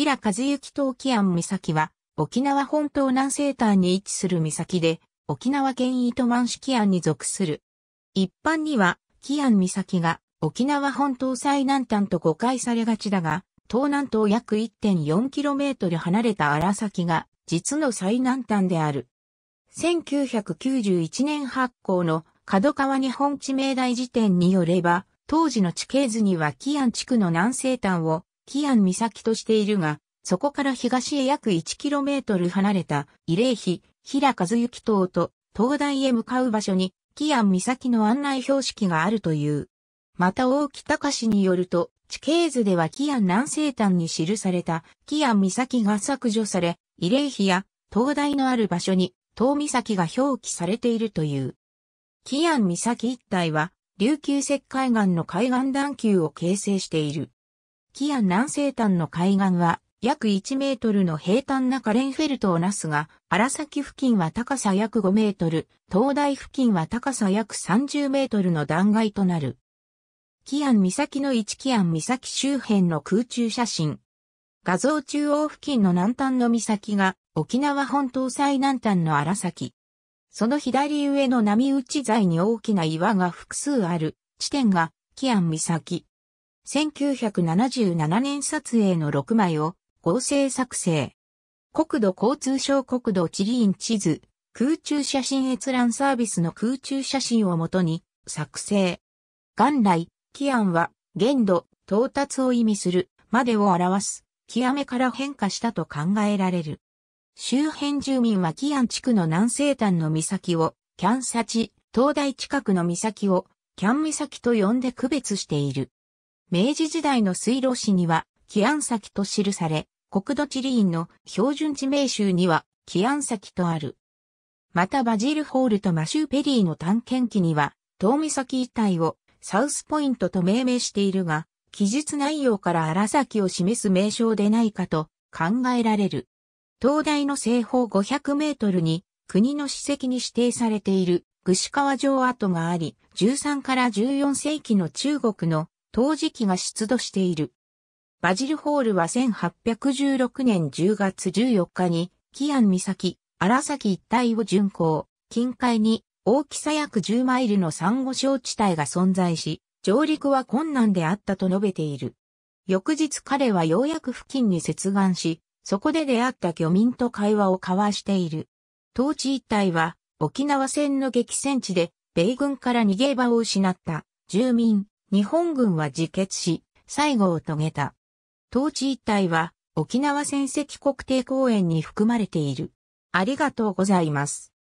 平和幸島沖安岬は、沖縄本島南西端に位置する岬で、沖縄県糸満市基安に属する。一般には、基安岬が沖縄本島最南端と誤解されがちだが、東南東約 1.4km 離れた荒崎が実の最南端である。1991年発行の角川日本地名大辞典によれば、当時の地形図には基安地区の南西端をキアン岬としているが、そこから東へ約 1km 離れた、慰霊碑、平和幸島と、東大へ向かう場所に、キアン岬の案内標識があるという。また大木隆によると、地形図ではキアン南西端に記された、キアン岬が削除され、慰霊碑や、灯台のある場所に、遠岬が表記されているという。キアン岬一帯は、琉球石灰岩の海岸段丘を形成している。キアン南西端の海岸は約1メートルの平坦なカレンフェルトをなすが、荒崎付近は高さ約5メートル、東大付近は高さ約30メートルの断崖となる。キアン岬の一キアン岬周辺の空中写真。画像中央付近の南端の岬が沖縄本島最南端の荒崎。その左上の波打ち材に大きな岩が複数ある地点がキアン岬。1977年撮影の6枚を合成作成。国土交通省国土地理院地図、空中写真閲覧サービスの空中写真をもとに作成。元来、アンは限度、到達を意味するまでを表す、極めから変化したと考えられる。周辺住民はキアン地区の南西端の岬を、キャンサチ、東大近くの岬を、キャン岬と呼んで区別している。明治時代の水路市には、紀安崎と記され、国土地理院の標準地名集には、紀安崎とある。またバジル・ホールとマシュー・ペリーの探検記には、遠岬一帯をサウスポイントと命名しているが、記述内容から荒崎を示す名称でないかと考えられる。東大の西方500メートルに国の史跡に指定されている串川城跡があり、13から14世紀の中国の陶磁器が出土している。バジルホールは1816年10月14日に、キアン岬、荒崎一帯を巡行、近海に大きさ約10マイルの珊瑚礁地帯が存在し、上陸は困難であったと述べている。翌日彼はようやく付近に接岸し、そこで出会った漁民と会話を交わしている。当地一帯は沖縄戦の激戦地で米軍から逃げ場を失った住民、日本軍は自決し、最後を遂げた。当地一帯は沖縄戦跡国定公園に含まれている。ありがとうございます。